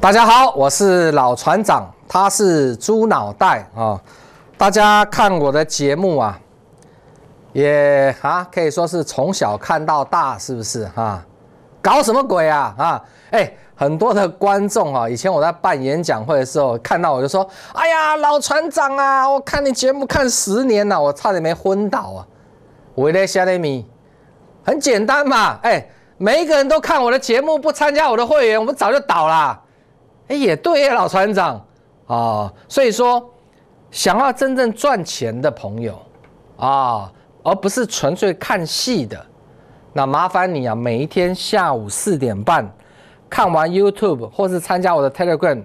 大家好，我是老船长，他是猪脑袋啊！大家看我的节目啊，也啊可以说是从小看到大，是不是啊？搞什么鬼啊啊！哎，很多的观众啊，以前我在办演讲会的时候，看到我就说：“哎呀，老船长啊，我看你节目看十年了，我差点没昏倒啊！”我在下面米，很简单嘛！哎，每一个人都看我的节目，不参加我的会员，我们早就倒了。哎，也对耶，老船长，啊，所以说，想要真正赚钱的朋友，啊，而不是纯粹看戏的，那麻烦你啊，每一天下午四点半，看完 YouTube 或是参加我的 Telegram，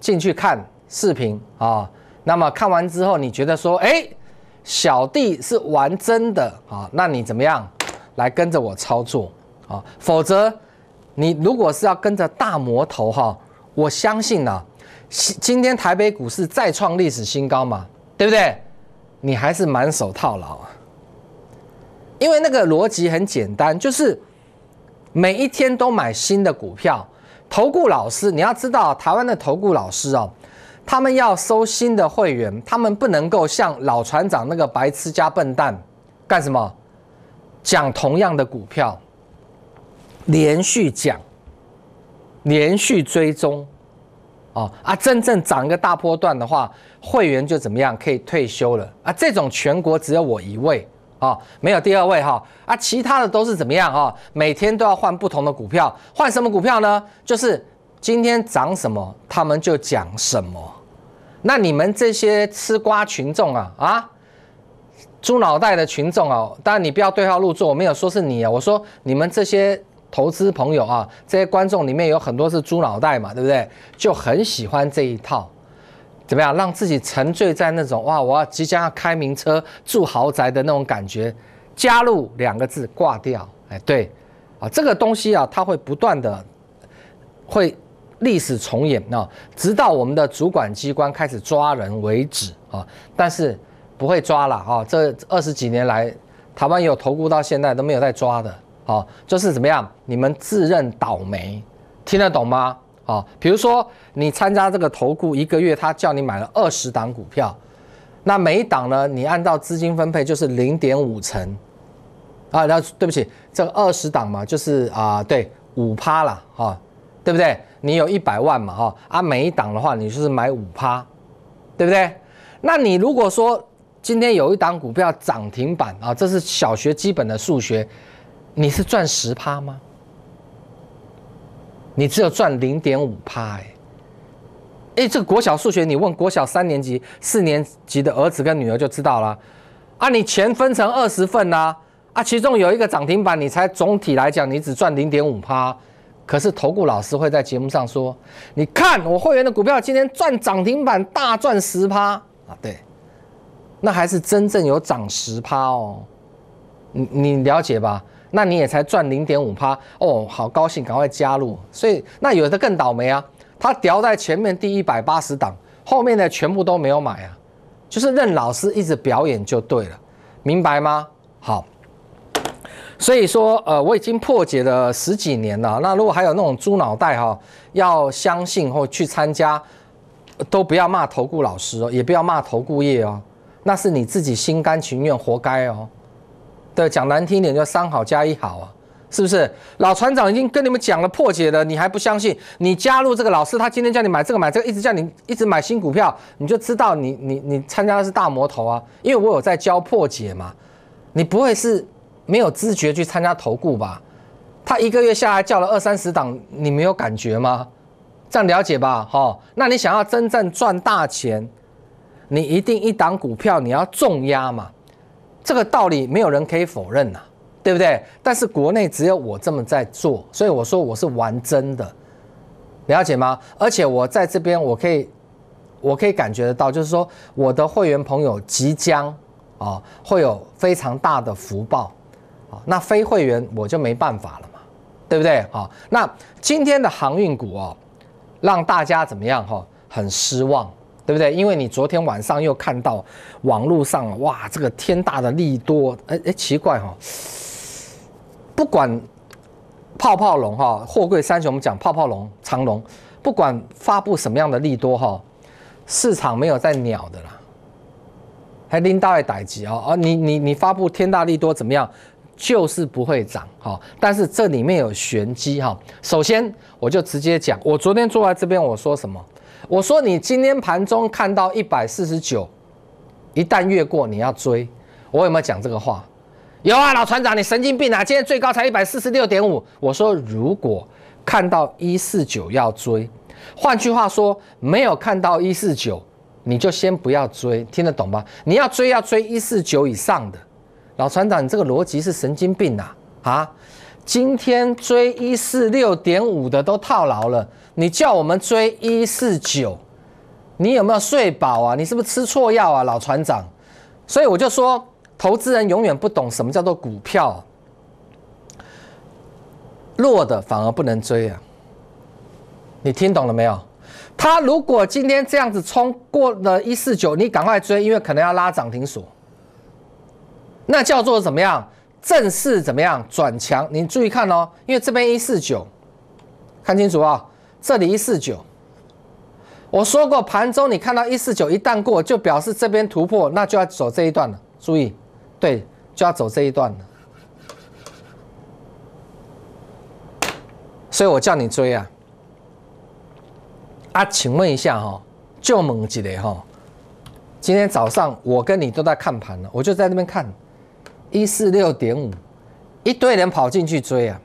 进去看视频啊。那么看完之后，你觉得说，哎，小弟是玩真的啊？那你怎么样来跟着我操作啊？否则，你如果是要跟着大魔头哈。我相信呢，今天台北股市再创历史新高嘛，对不对？你还是满手套牢，因为那个逻辑很简单，就是每一天都买新的股票。投顾老师，你要知道，台湾的投顾老师啊，他们要收新的会员，他们不能够像老船长那个白痴加笨蛋干什么，讲同样的股票，连续讲。连续追踪，哦啊，真正涨一个大波段的话，会员就怎么样可以退休了啊？这种全国只有我一位啊，没有第二位哈啊，其他的都是怎么样啊？每天都要换不同的股票，换什么股票呢？就是今天涨什么，他们就讲什么。那你们这些吃瓜群众啊啊，猪脑袋的群众啊，当然你不要对号入座，我没有说是你啊，我说你们这些。投资朋友啊，这些观众里面有很多是猪脑袋嘛，对不对？就很喜欢这一套，怎么样让自己沉醉在那种哇，我要即将要开名车住豪宅的那种感觉？加入两个字挂掉，哎，对，啊，这个东西啊，它会不断的会历史重演啊，直到我们的主管机关开始抓人为止啊，但是不会抓了啊，这二十几年来，台湾有投顾到现在都没有再抓的。哦，就是怎么样？你们自认倒霉，听得懂吗？哦，比如说你参加这个投顾一个月，他叫你买了二十档股票，那每一档呢？你按照资金分配就是零点五成，啊，那对不起，这二十档嘛，就是啊，对，五趴了，哈，对不对？你有一百万嘛，哈，啊，每一档的话，你就是买五趴，对不对？那你如果说今天有一档股票涨停板啊，这是小学基本的数学。你是赚十趴吗？你只有赚零点五趴哎，哎，这个国小数学，你问国小三年级、四年级的儿子跟女儿就知道了。啊，你钱分成二十份呐，啊，其中有一个涨停板，你才总体来讲你只赚零点五趴。可是投顾老师会在节目上说：“你看我会员的股票今天赚涨停板，大赚十趴啊！”对，那还是真正有涨十趴哦。你你了解吧？那你也才赚零点五趴哦，好高兴，赶快加入。所以那有的更倒霉啊，他掉在前面第一百八十档，后面的全部都没有买啊，就是任老师一直表演就对了，明白吗？好，所以说呃我已经破解了十几年了，那如果还有那种猪脑袋哈，要相信或去参加，都不要骂投顾老师哦，也不要骂投顾业哦，那是你自己心甘情愿活该哦。的讲难听点，叫三好加一好啊，是不是？老船长已经跟你们讲了破解了，你还不相信？你加入这个老师，他今天叫你买这个买这个，一直叫你一直买新股票，你就知道你你你参加的是大魔头啊！因为我有在教破解嘛，你不会是没有自觉去参加投顾吧？他一个月下来叫了二三十档，你没有感觉吗？这样了解吧，哈？那你想要真正赚大钱，你一定一档股票你要重压嘛。这个道理没有人可以否认呐，对不对？但是国内只有我这么在做，所以我说我是玩真的，了解吗？而且我在这边，我可以，我可以感觉得到，就是说我的会员朋友即将，啊会有非常大的福报，啊，那非会员我就没办法了嘛，对不对？啊，那今天的航运股哦，让大家怎么样哈？很失望。对不对？因为你昨天晚上又看到网络上哇，这个天大的利多，哎哎，奇怪哈！不管泡泡龙哈，货柜三雄，我们讲泡泡龙、长龙，不管发布什么样的利多哈，市场没有在鸟的啦，还拎大袋机啊啊！你你你发布天大利多怎么样，就是不会涨哈。但是这里面有玄机哈。首先，我就直接讲，我昨天坐在这边我说什么？我说你今天盘中看到一百四十九，一旦越过你要追，我有没有讲这个话？有啊，老船长，你神经病啊！今天最高才一百四十六点五。我说如果看到一四九要追，换句话说，没有看到一四九你就先不要追，听得懂吗？你要追要追一四九以上的，老船长，你这个逻辑是神经病啊！啊！今天追一四六点五的都套牢了，你叫我们追一四九，你有没有睡饱啊？你是不是吃错药啊，老船长？所以我就说，投资人永远不懂什么叫做股票，弱的反而不能追啊。你听懂了没有？他如果今天这样子冲过了一四九，你赶快追，因为可能要拉涨停锁，那叫做怎么样？正式怎么样转强？你注意看哦，因为这边一四九，看清楚啊，这里一四九。我说过，盘中你看到一四九一旦过，就表示这边突破，那就要走这一段了。注意，对，就要走这一段了。所以我叫你追啊！啊，请问一下哈，就猛几雷哈，今天早上我跟你都在看盘了，我就在那边看。一四六点五，一堆人跑进去追啊。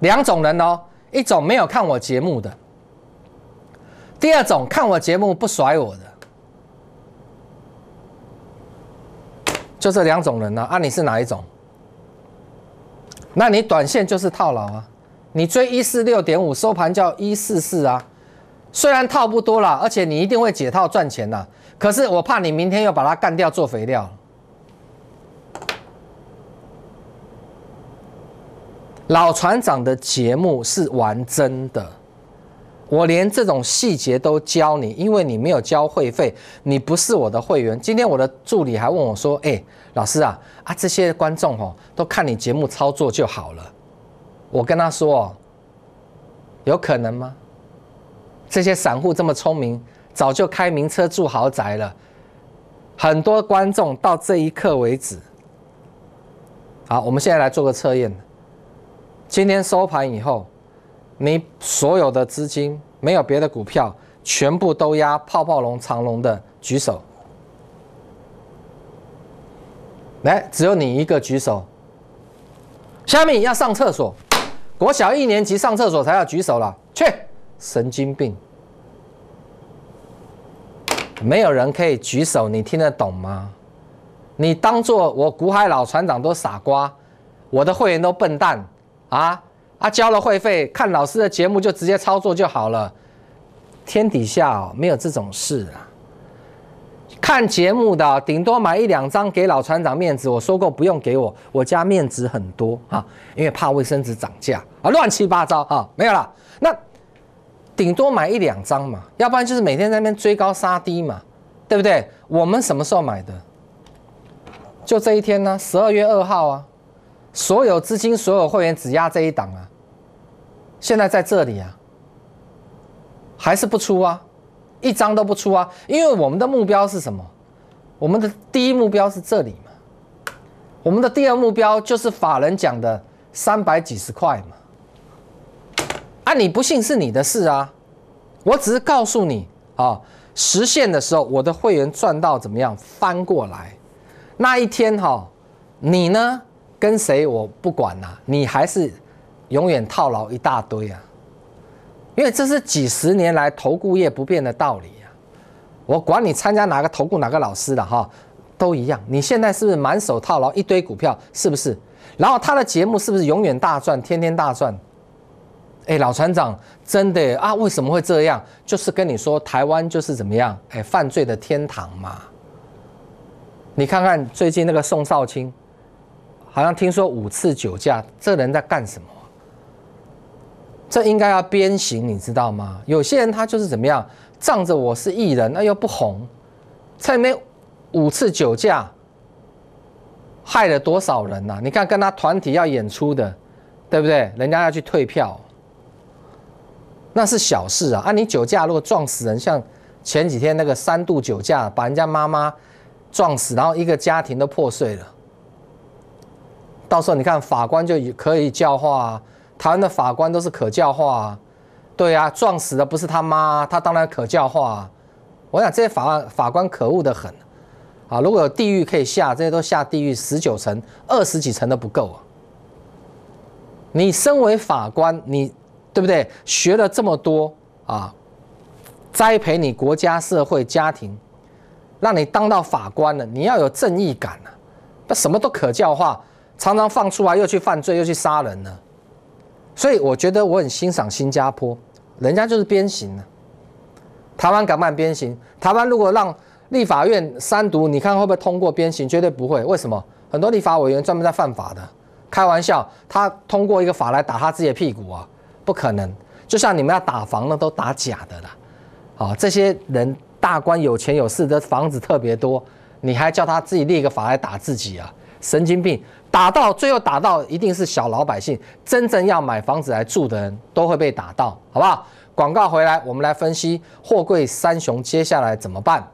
两种人哦，一种没有看我节目的，第二种看我节目不甩我的，就这两种人呢、啊，你是哪一种？那你短线就是套牢啊。你追一四六点五收盘叫一四四啊，虽然套不多了，而且你一定会解套赚钱呐。可是我怕你明天又把它干掉做肥料。老船长的节目是玩真的，我连这种细节都教你，因为你没有交会费，你不是我的会员。今天我的助理还问我说：“哎，老师啊，啊这些观众哦，都看你节目操作就好了。”我跟他说：“哦，有可能吗？这些散户这么聪明，早就开名车住豪宅了。很多观众到这一刻为止，好，我们现在来做个测验。”今天收盘以后，你所有的资金没有别的股票，全部都压泡泡龙、长龙的，举手。来，只有你一个举手。下面要上厕所，国小一年级上厕所才要举手了，去，神经病。没有人可以举手，你听得懂吗？你当做我古海老船长都傻瓜，我的会员都笨蛋。啊啊！交了会费，看老师的节目就直接操作就好了。天底下没有这种事啊！看节目的顶多买一两张给老船长面子。我说过不用给我，我家面子很多啊，因为怕卫生纸涨价啊，乱七八糟啊，没有了。那顶多买一两张嘛，要不然就是每天在那边追高杀低嘛，对不对？我们什么时候买的？就这一天呢，十二月二号啊。所有资金，所有会员只压这一档啊！现在在这里啊，还是不出啊，一张都不出啊！因为我们的目标是什么？我们的第一目标是这里嘛，我们的第二目标就是法人讲的三百几十块嘛。啊，你不信是你的事啊，我只是告诉你啊，实现的时候我的会员赚到怎么样翻过来，那一天哈，你呢？跟谁我不管呐，你还是永远套牢一大堆啊，因为这是几十年来投顾业不变的道理啊。我管你参加哪个投顾，哪个老师的哈，都一样。你现在是不是满手套牢一堆股票？是不是？然后他的节目是不是永远大赚，天天大赚？哎，老船长，真的啊？为什么会这样？就是跟你说台湾就是怎么样？哎，犯罪的天堂嘛。你看看最近那个宋少卿。好像听说五次酒驾，这人在干什么？这应该要鞭刑，你知道吗？有些人他就是怎么样，仗着我是艺人，那又不红，才没五次酒驾，害了多少人呐？你看跟他团体要演出的，对不对？人家要去退票，那是小事啊。啊，你酒驾如果撞死人，像前几天那个三度酒驾，把人家妈妈撞死，然后一个家庭都破碎了。到时候你看法官就可以教化，台湾的法官都是可教化，对啊，撞死的不是他妈，他当然可教化。我想这些法官法官可恶的很，啊，如果有地狱可以下，这些都下地狱，十九层、二十几层都不够啊。你身为法官，你对不对？学了这么多啊，栽培你国家、社会、家庭，让你当到法官了，你要有正义感啊，那什么都可教化。常常放出来又去犯罪又去杀人呢，所以我觉得我很欣赏新加坡，人家就是鞭刑呢。台湾敢不敢鞭刑？台湾如果让立法院三读，你看会不会通过鞭刑？绝对不会。为什么？很多立法委员专门在犯法的，开玩笑，他通过一个法来打他自己的屁股啊，不可能。就像你们要打房那都打假的了。好，这些人大官有钱有势的房子特别多，你还叫他自己立一个法来打自己啊？神经病，打到最后打到一定是小老百姓真正要买房子来住的人都会被打到，好不好？广告回来，我们来分析货柜三雄接下来怎么办。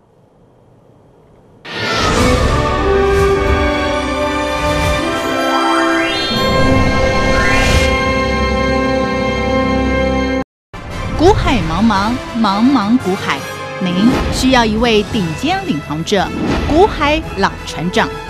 古海茫茫，茫茫古海，您需要一位顶尖领航者，古海老船长。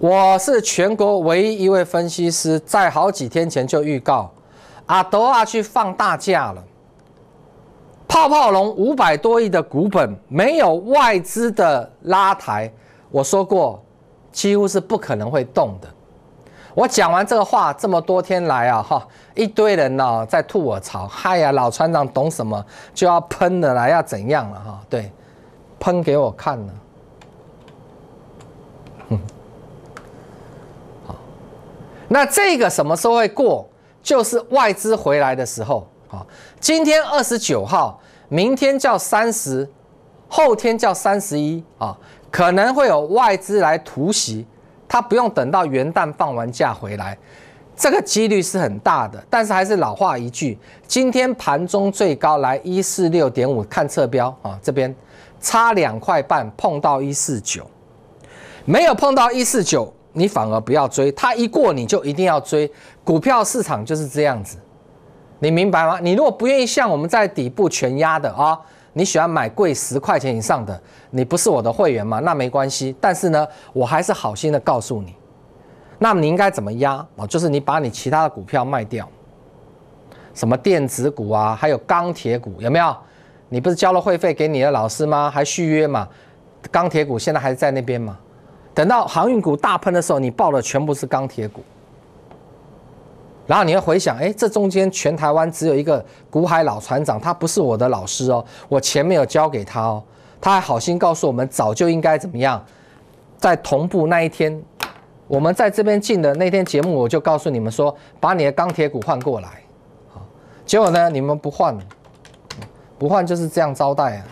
我是全国唯一一位分析师，在好几天前就预告，阿德啊去放大假了。泡泡龙五百多亿的股本，没有外资的拉抬，我说过，几乎是不可能会动的。我讲完这个话，这么多天来啊，哈，一堆人呢在吐我槽，嗨呀，老船长懂什么，就要喷的了，要怎样了哈？对，喷给我看了。那这个什么时候会过？就是外资回来的时候啊。今天二十九号，明天叫三十，后天叫三十一啊，可能会有外资来突袭，它不用等到元旦放完假回来，这个几率是很大的。但是还是老话一句，今天盘中最高来一四六点五，看侧标啊，这边差两块半碰到一四九，没有碰到一四九。你反而不要追，它一过你就一定要追。股票市场就是这样子，你明白吗？你如果不愿意像我们在底部全压的啊，你喜欢买贵十块钱以上的，你不是我的会员嘛？那没关系。但是呢，我还是好心的告诉你，那你应该怎么压啊？就是你把你其他的股票卖掉，什么电子股啊，还有钢铁股有没有？你不是交了会费给你的老师吗？还续约嘛？钢铁股现在还在那边吗？等到航运股大喷的时候，你报的全部是钢铁股，然后你会回想，哎，这中间全台湾只有一个古海老船长，他不是我的老师哦，我钱没有交给他哦，他还好心告诉我们早就应该怎么样，在同步那一天，我们在这边进的那天节目，我就告诉你们说，把你的钢铁股换过来，结果呢，你们不换，不换就是这样招待啊。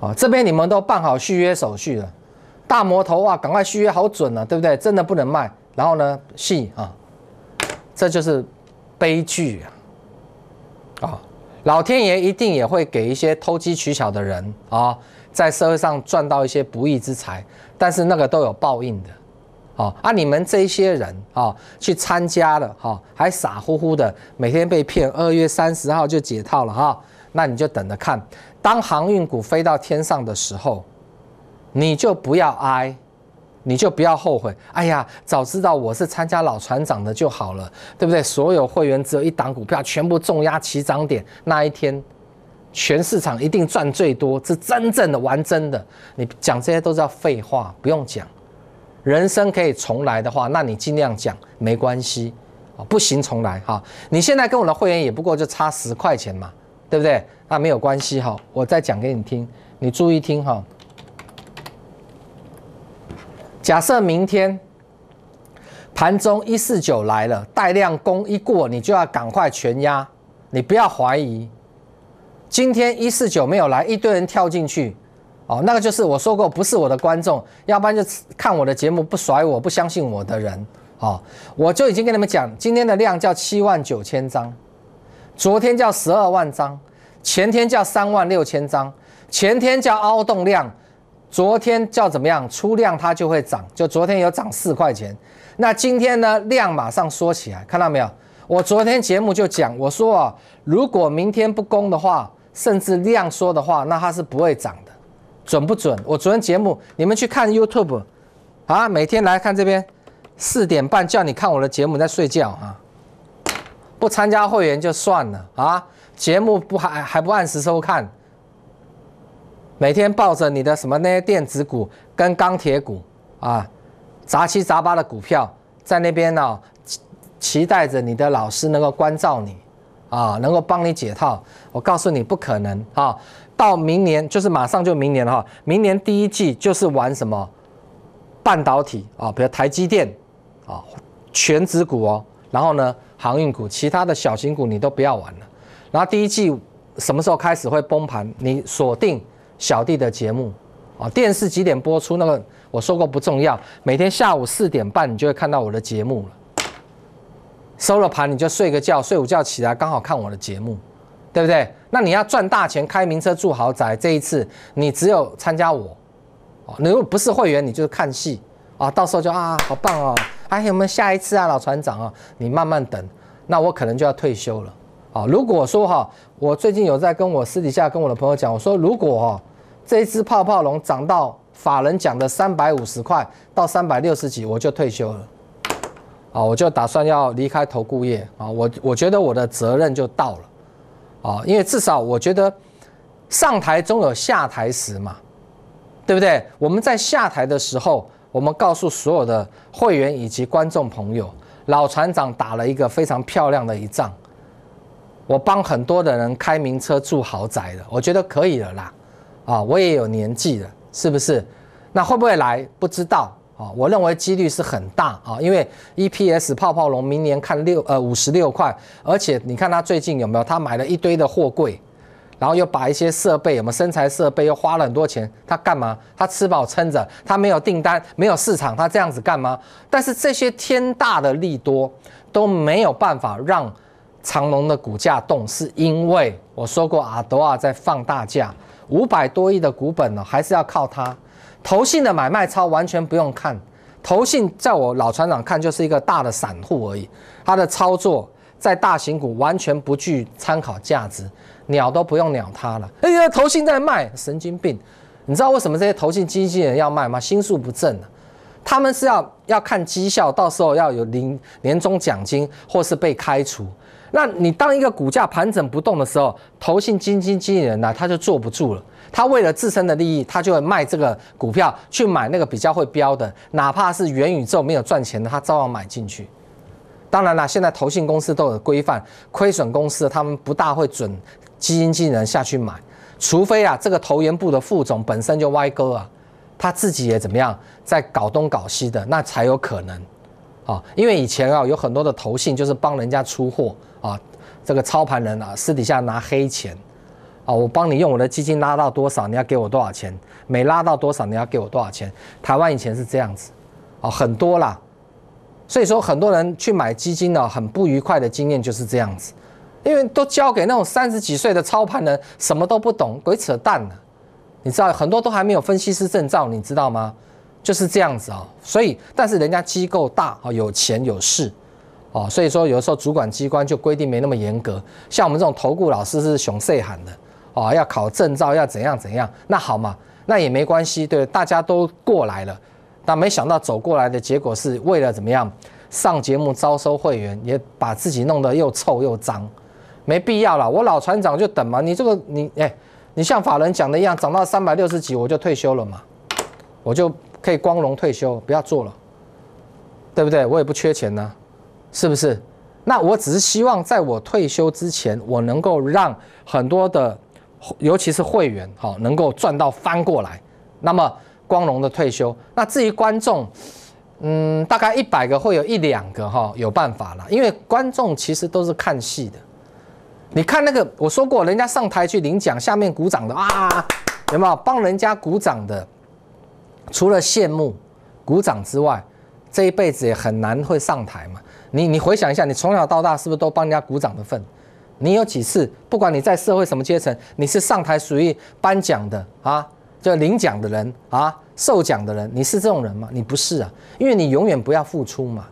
啊，这边你们都办好续约手续了，大魔头啊，赶快续约，好准啊，对不对？真的不能卖，然后呢，戏啊，这就是悲剧啊！啊，老天爷一定也会给一些偷机取巧的人啊，在社会上赚到一些不义之财，但是那个都有报应的。啊啊，你们这些人啊，去参加了哈，还傻乎乎的，每天被骗，二月三十号就解套了哈，那你就等着看。当航运股飞到天上的时候，你就不要哀，你就不要后悔。哎呀，早知道我是参加老船长的就好了，对不对？所有会员只有一档股票，全部重压起涨点那一天，全市场一定赚最多。这真正的玩真的，你讲这些都叫废话，不用讲。人生可以重来的话，那你尽量讲，没关系。啊，不行重来哈，你现在跟我的会员也不过就差十块钱嘛。对不对？那没有关系哈，我再讲给你听，你注意听哈。假设明天盘中一四九来了，带量攻一过，你就要赶快全压，你不要怀疑。今天一四九没有来，一堆人跳进去，哦，那个就是我说过，不是我的观众，要不然就看我的节目不甩我不相信我的人，哦，我就已经跟你们讲，今天的量叫七万九千张。昨天叫十二万张，前天叫三万六千张，前天叫凹动量，昨天叫怎么样出量它就会涨，就昨天有涨四块钱。那今天呢量马上缩起来，看到没有？我昨天节目就讲，我说啊，如果明天不攻的话，甚至量缩的话，那它是不会涨的，准不准？我昨天节目你们去看 YouTube，啊，每天来看这边四点半叫你看我的节目在睡觉啊。不参加会员就算了啊！节目不还还不按时收看，每天抱着你的什么那些电子股跟钢铁股啊，杂七杂八的股票在那边呢，期期待着你的老师能够关照你啊，能够帮你解套。我告诉你不可能啊！到明年就是马上就明年了哈，明年第一季就是玩什么半导体啊，比如台积电啊，全指股哦，然后呢？航运股，其他的小型股你都不要玩了。然后第一季什么时候开始会崩盘？你锁定小弟的节目啊，电视几点播出？那个我说过不重要，每天下午四点半你就会看到我的节目了。收了盘你就睡个觉，睡午觉起来刚好看我的节目，对不对？那你要赚大钱，开名车住豪宅，这一次你只有参加我哦。你如果不是会员，你就是看戏啊。到时候就啊，好棒哦。还有没有下一次啊，老船长啊？你慢慢等，那我可能就要退休了。啊，如果说哈，我最近有在跟我私底下跟我的朋友讲，我说如果哈，这一只泡泡龙涨到法人讲的三百五十块到三百六十几，我就退休了。啊，我就打算要离开投顾业啊，我我觉得我的责任就到了。啊，因为至少我觉得上台总有下台时嘛，对不对？我们在下台的时候。我们告诉所有的会员以及观众朋友，老船长打了一个非常漂亮的一仗。我帮很多的人开名车住豪宅的，我觉得可以了啦。啊，我也有年纪了，是不是？那会不会来？不知道啊。我认为几率是很大啊，因为 EPS 泡泡龙明年看六呃五十六块，而且你看他最近有没有？他买了一堆的货柜。然后又把一些设备，我们身生产设备？又花了很多钱，他干嘛？他吃饱撑着，他没有订单，没有市场，他这样子干嘛？但是这些天大的利多都没有办法让长隆的股价动，是因为我说过，阿德尔在放大价，五百多亿的股本呢，还是要靠他。投信的买卖操完全不用看，投信在我老船长看就是一个大的散户而已，他的操作在大型股完全不具参考价值。鸟都不用鸟它了，哎呀，投信在卖神经病，你知道为什么这些投信经纪人要卖吗？心术不正他们是要要看绩效，到时候要有领年终奖金或是被开除。那你当一个股价盘整不动的时候，投信基金经理人呢，他就坐不住了，他为了自身的利益，他就会卖这个股票去买那个比较会标的，哪怕是元宇宙没有赚钱，他照样买进去。当然了，现在投信公司都有规范，亏损公司他们不大会准。基金经理下去买，除非啊，这个投研部的副总本身就歪哥啊，他自己也怎么样，在搞东搞西的，那才有可能啊。因为以前啊，有很多的投信就是帮人家出货啊，这个操盘人啊，私底下拿黑钱啊，我帮你用我的基金拉到多少，你要给我多少钱？每拉到多少，你要给我多少钱？台湾以前是这样子啊，很多啦。所以说，很多人去买基金呢，很不愉快的经验就是这样子。因为都交给那种三十几岁的操盘人，什么都不懂，鬼扯淡呢。你知道很多都还没有分析师证照，你知道吗？就是这样子啊。所以，但是人家机构大有钱有势哦，所以说有时候主管机关就规定没那么严格。像我们这种投顾老师是熊 s 喊的哦，要考证照要怎样怎样。那好嘛，那也没关系，对，大家都过来了。但没想到走过来的结果是为了怎么样？上节目招收会员，也把自己弄得又臭又脏。没必要了，我老船长就等嘛。你这个你哎，你像法人讲的一样，涨到三百六十几我就退休了嘛，我就可以光荣退休，不要做了，对不对？我也不缺钱呢，是不是？那我只是希望在我退休之前，我能够让很多的，尤其是会员哈，能够赚到翻过来，那么光荣的退休。那至于观众，嗯，大概一百个会有一两个哈有办法了，因为观众其实都是看戏的。你看那个，我说过，人家上台去领奖，下面鼓掌的啊，有没有帮人家鼓掌的？除了羡慕鼓掌之外，这一辈子也很难会上台嘛。你你回想一下，你从小到大是不是都帮人家鼓掌的份？你有几次，不管你在社会什么阶层，你是上台属于颁奖的啊，就领奖的人啊，受奖的人，你是这种人吗？你不是啊，因为你永远不要付出嘛，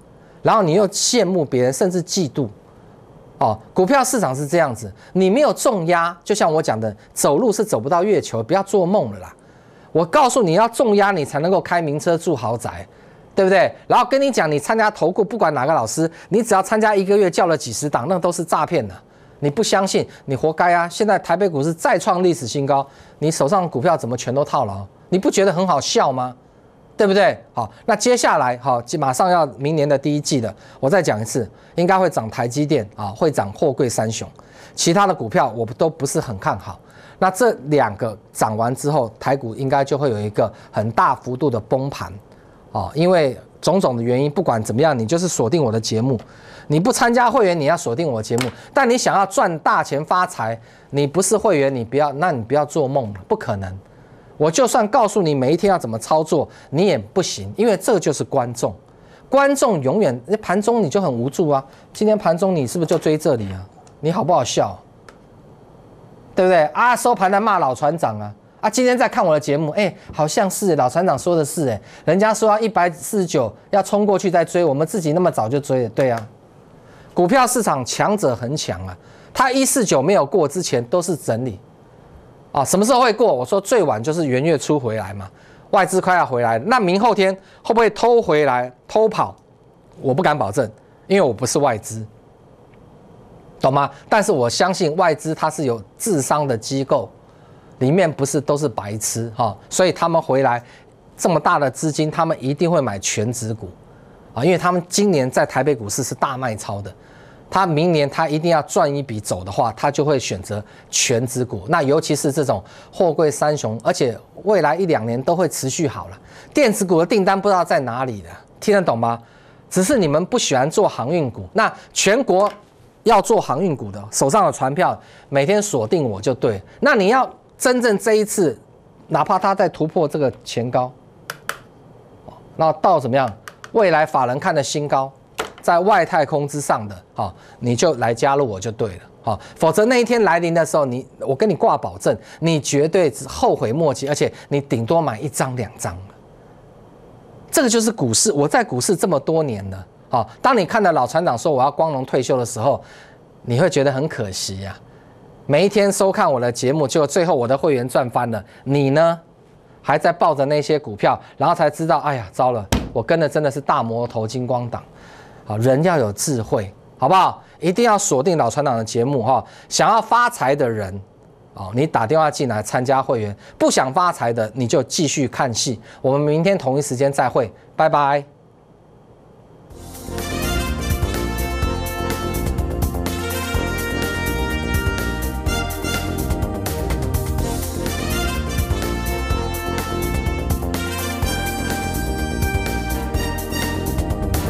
然后你又羡慕别人，甚至嫉妒。哦，股票市场是这样子，你没有重压，就像我讲的，走路是走不到月球，不要做梦了啦。我告诉你要重压，你才能够开名车住豪宅，对不对？然后跟你讲，你参加投顾，不管哪个老师，你只要参加一个月，叫了几十档，那都是诈骗的。你不相信，你活该啊！现在台北股市再创历史新高，你手上股票怎么全都套牢？你不觉得很好笑吗？对不对？好，那接下来哈，马上要明年的第一季的，我再讲一次，应该会涨台积电啊，会涨货柜三雄，其他的股票我都不是很看好。那这两个涨完之后，台股应该就会有一个很大幅度的崩盘，哦，因为种种的原因，不管怎么样，你就是锁定我的节目，你不参加会员，你要锁定我节目。但你想要赚大钱发财，你不是会员，你不要，那你不要做梦了，不可能。我就算告诉你每一天要怎么操作，你也不行，因为这就是观众，观众永远那盘中你就很无助啊。今天盘中你是不是就追这里啊？你好不好笑？对不对？啊，收盘在骂老船长啊！啊，今天在看我的节目，哎，好像是老船长说的是，哎，人家说要一百四十九要冲过去再追，我们自己那么早就追了，对啊。股票市场强者恒强啊，他一四九没有过之前都是整理。啊，什么时候会过？我说最晚就是元月初回来嘛，外资快要回来那明后天会不会偷回来、偷跑？我不敢保证，因为我不是外资，懂吗？但是我相信外资它是有智商的机构，里面不是都是白痴哈。所以他们回来这么大的资金，他们一定会买全值股啊，因为他们今年在台北股市是大卖超的。他明年他一定要赚一笔走的话，他就会选择全资股。那尤其是这种货柜三雄，而且未来一两年都会持续好了。电子股的订单不知道在哪里的，听得懂吗？只是你们不喜欢做航运股，那全国要做航运股的，手上有船票每天锁定我就对。那你要真正这一次，哪怕他在突破这个前高，那到怎么样？未来法人看的新高。在外太空之上的，好，你就来加入我就对了，好，否则那一天来临的时候，你我跟你挂保证，你绝对后悔莫及，而且你顶多买一张两张，这个就是股市。我在股市这么多年了，好，当你看到老船长说我要光荣退休的时候，你会觉得很可惜呀。每一天收看我的节目，就最后我的会员赚翻了，你呢，还在抱着那些股票，然后才知道，哎呀，糟了，我跟的真的是大魔头金光党。好，人要有智慧，好不好？一定要锁定老船长的节目哈。想要发财的人，哦，你打电话进来参加会员；不想发财的，你就继续看戏。我们明天同一时间再会，拜拜。